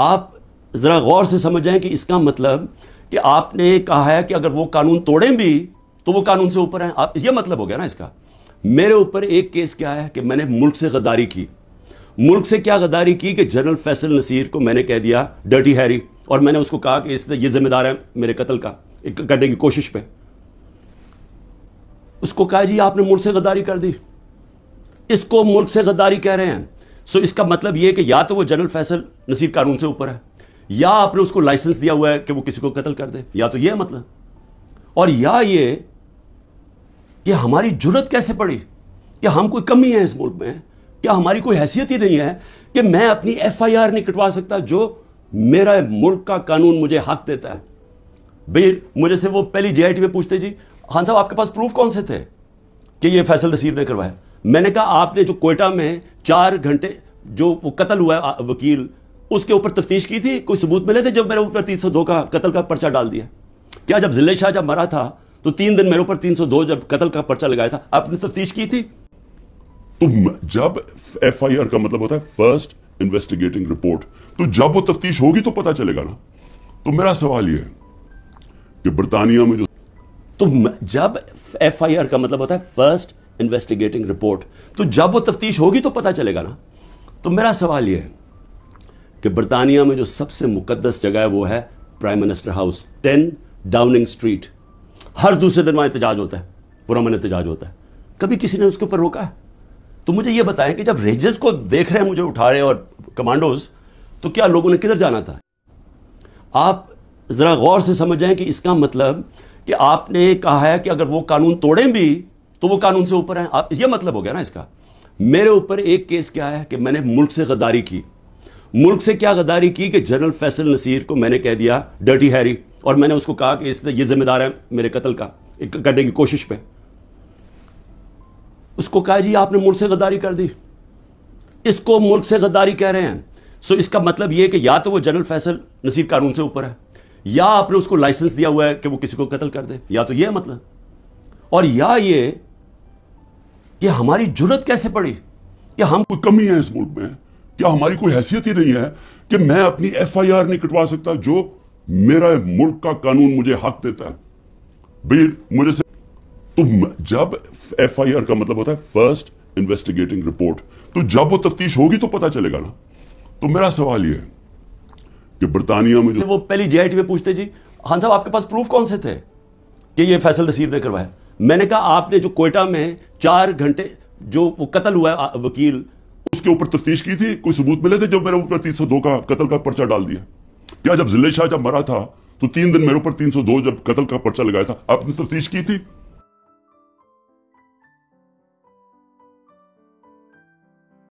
आप ज़रा गौर से समझ जाएं कि इसका मतलब कि आपने कहा है कि अगर वो कानून तोड़ें भी तो वो कानून से ऊपर हैं आप ये मतलब हो गया ना इसका मेरे ऊपर एक केस क्या है कि मैंने मुल्क से गद्दारी की मुल्क से क्या गद्दारी की कि जनरल फैसल नसीर को मैंने कह दिया डर्टी हैरी और मैंने उसको कहा कि इसने ये जिम्मेदार है मेरे कत्ल का करने की कोशिश पे उसको कहा जी आपने मुल्क से गद्दारी कर दी इसको मुल्क से गद्दारी कह रहे हैं सो इसका मतलब यह है कि या तो वो जनरल फैसल नसीब कानून से ऊपर है या आपने उसको लाइसेंस दिया हुआ है कि वो किसी को कत्ल कर दे या तो यह मतलब और या ये कि हमारी जरूरत कैसे पड़ी कि हम कोई कमी है इस मुल्क में क्या हमारी कोई हैसियत ही नहीं है कि मैं अपनी एफ आई आर नहीं कटवा सकता जो मेरा मुल्क का कानून मुझे हक देता है भाई मुझे से वो पहली जे आई टी में पूछते जी खान साहब आपके पास प्रूफ कौन से थे कि ये फैसल नसीब ने करवाया मैंने कहा आपने जो कोयटा में चार घंटे जो वो कत्ल हुआ है वकील उसके ऊपर तफ्तीश की थी कोई सबूत मिले थे जब मेरे ऊपर तीन सौ दो का कत्ल का पर्चा डाल दिया क्या जब जिले शाह जब मरा था तो तीन दिन मेरे ऊपर तीन सौ दो जब कत्ल का पर्चा लगाया था आपने तफ्तीश की थी तो जब एफ आई आर का मतलब होता है फर्स्ट इन्वेस्टिगेटिंग रिपोर्ट तो जब वो तफ्तीश होगी तो पता चलेगा ना तो मेरा सवाल यह है कि ब्रिटानिया में जो तो जब एफ आई आर का मतलब होता है फर्स्ट इन्वेस्टिगेटिंग रिपोर्ट तो जब वो तफ्तीश होगी तो पता चलेगा ना तो मेरा सवाल यह है कि बरतानिया में जो सबसे मुकदस जगह है वो है prime minister house ten Downing Street हर दूसरे दिन वहां एहतजाज होता है पुरमन एहतजाज होता है कभी किसी ने उसके ऊपर रोका है तो मुझे यह बताएं कि जब रेंजर्स को देख रहे हैं मुझे उठा रहे और कमांडोज तो क्या लोगों ने किधर जाना था आप ज़रा गौर से समझ जाएं कि इसका मतलब कि आपने कहा है कि अगर वो कानून तोड़ें भी तो वो कानून से ऊपर है आप ये मतलब हो गया ना इसका मेरे ऊपर एक केस क्या है कि मैंने मुल्क से गद्दारी की मुल्क से क्या गद्दारी की कि जनरल फैसल नसीर को मैंने कह दिया डर्टी हैरी और मैंने उसको कहा कि इसने ये जिम्मेदार है मेरे कत्ल का करने की कोशिश पे उसको कहा जी आपने मुल्क से गद्दारी कर दी इसको मुल्क से गद्दारी कह रहे हैं सो इसका मतलब यह कि या तो वो जनरल फैसल नसीर कानून से ऊपर है या आपने उसको लाइसेंस दिया हुआ है कि वो किसी को कत्ल कर दे या तो यह मतलब और या ये कि हमारी जरूरत कैसे पड़ी कि हम कोई कमी है इस मुल्क में क्या हमारी कोई हैसियत ही नहीं है कि मैं अपनी एफ आई आर नहीं कटवा सकता जो मेरा मुल्क का कानून मुझे हक देता है बीर मुझे से तो जब एफ आई आर का मतलब होता है फर्स्ट इन्वेस्टिगेटिंग रिपोर्ट तो जब वो तफ्तीश होगी तो पता चलेगा ना तो मेरा सवाल ये है कि बर्तानिया में जो अच्छा, वो पहली जे में पूछते जी हाँ साहब आपके पास प्रूफ कौन से थे कि ये फैसल नसीब ने करवाया मैंने कहा आपने जो कोयटा में चार घंटे जो वो कत्ल हुआ वकील उसके ऊपर तफ्तीश की थी कोई सबूत मिले थे जब मेरे ऊपर तीन सौ दो का कत्ल का पर्चा डाल दिया क्या जब जिले शाह जब मरा था तो तीन दिन मेरे ऊपर तीन सौ दो जब कत्ल का पर्चा लगाया था आपने तफ्तीश की थी